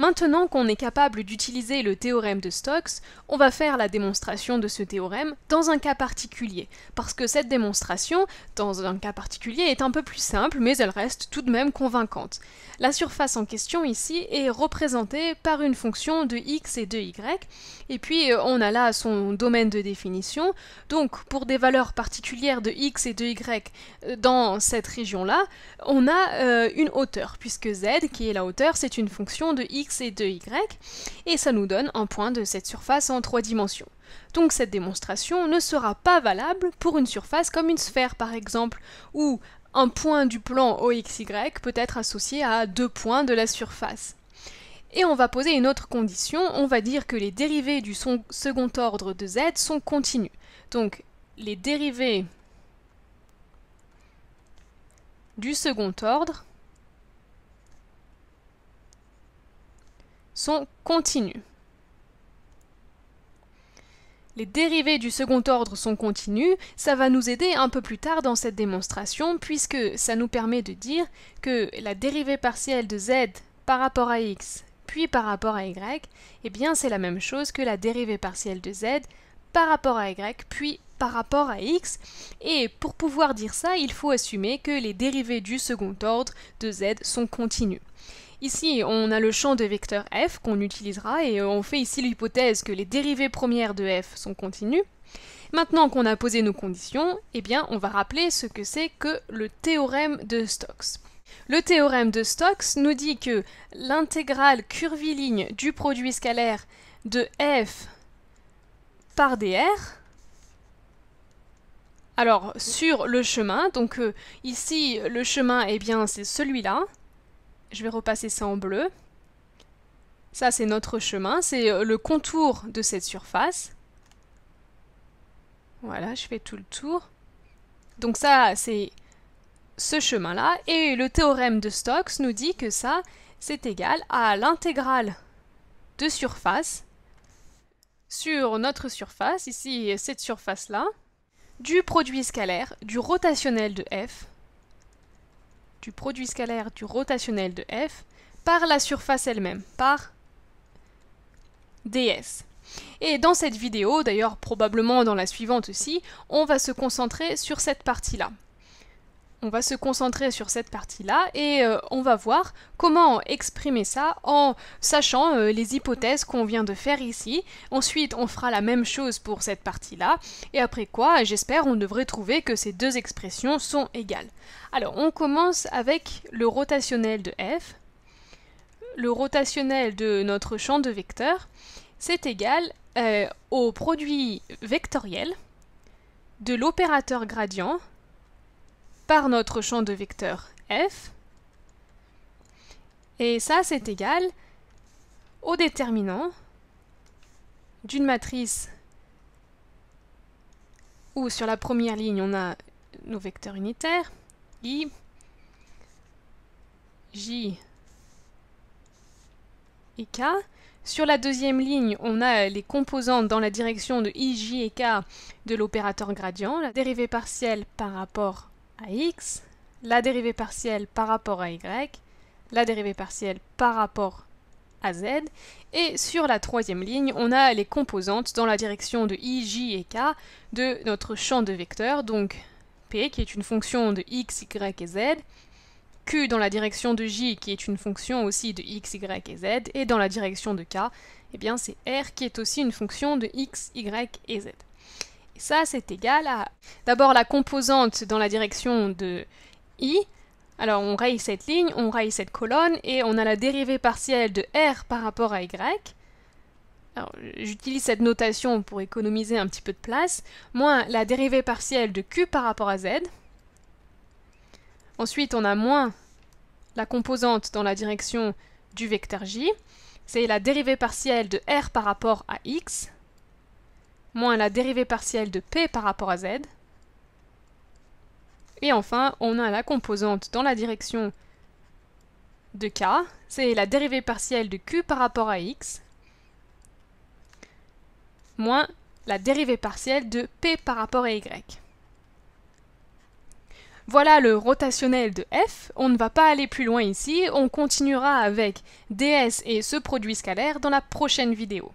Maintenant qu'on est capable d'utiliser le théorème de Stokes, on va faire la démonstration de ce théorème dans un cas particulier, parce que cette démonstration, dans un cas particulier, est un peu plus simple, mais elle reste tout de même convaincante. La surface en question ici est représentée par une fonction de x et de y, et puis euh, on a là son domaine de définition, donc pour des valeurs particulières de x et de y euh, dans cette région-là, on a euh, une hauteur, puisque z, qui est la hauteur, c'est une fonction de x 2y, et ça nous donne un point de cette surface en trois dimensions. Donc cette démonstration ne sera pas valable pour une surface comme une sphère par exemple, où un point du plan OXY peut être associé à deux points de la surface. Et on va poser une autre condition, on va dire que les dérivées du second ordre de z sont continues. Donc les dérivées du second ordre sont continues. Les dérivés du second ordre sont continues, ça va nous aider un peu plus tard dans cette démonstration puisque ça nous permet de dire que la dérivée partielle de z par rapport à x puis par rapport à y, eh bien c'est la même chose que la dérivée partielle de z par rapport à y, puis par rapport à x, et pour pouvoir dire ça, il faut assumer que les dérivées du second ordre de z sont continues. Ici, on a le champ de vecteur f qu'on utilisera, et on fait ici l'hypothèse que les dérivées premières de f sont continues. Maintenant qu'on a posé nos conditions, eh bien, on va rappeler ce que c'est que le théorème de Stokes. Le théorème de Stokes nous dit que l'intégrale curviligne du produit scalaire de f par dr alors sur le chemin donc euh, ici le chemin eh bien c'est celui-là je vais repasser ça en bleu ça c'est notre chemin c'est euh, le contour de cette surface voilà je fais tout le tour donc ça c'est ce chemin là et le théorème de Stokes nous dit que ça c'est égal à l'intégrale de surface sur notre surface, ici cette surface-là, du produit scalaire, du rotationnel de f, du produit scalaire du rotationnel de f, par la surface elle-même, par ds. Et dans cette vidéo, d'ailleurs probablement dans la suivante aussi, on va se concentrer sur cette partie-là on va se concentrer sur cette partie-là et euh, on va voir comment exprimer ça en sachant euh, les hypothèses qu'on vient de faire ici. Ensuite, on fera la même chose pour cette partie-là et après quoi, j'espère, on devrait trouver que ces deux expressions sont égales. Alors, on commence avec le rotationnel de f. Le rotationnel de notre champ de vecteurs, c'est égal euh, au produit vectoriel de l'opérateur gradient par notre champ de vecteurs f. Et ça, c'est égal au déterminant d'une matrice où sur la première ligne, on a nos vecteurs unitaires, i, j et k. Sur la deuxième ligne, on a les composantes dans la direction de i, j et k de l'opérateur gradient, la dérivée partielle par rapport à x, la dérivée partielle par rapport à y, la dérivée partielle par rapport à z, et sur la troisième ligne, on a les composantes dans la direction de i, j et k de notre champ de vecteurs, donc p qui est une fonction de x, y et z, q dans la direction de j qui est une fonction aussi de x, y et z, et dans la direction de k, eh bien c'est r qui est aussi une fonction de x, y et z ça, c'est égal à d'abord la composante dans la direction de i. Alors on raye cette ligne, on raye cette colonne, et on a la dérivée partielle de r par rapport à y. J'utilise cette notation pour économiser un petit peu de place, moins la dérivée partielle de q par rapport à z. Ensuite, on a moins la composante dans la direction du vecteur j. C'est la dérivée partielle de r par rapport à x moins la dérivée partielle de p par rapport à z. Et enfin, on a la composante dans la direction de k, c'est la dérivée partielle de q par rapport à x, moins la dérivée partielle de p par rapport à y. Voilà le rotationnel de f, on ne va pas aller plus loin ici, on continuera avec ds et ce produit scalaire dans la prochaine vidéo.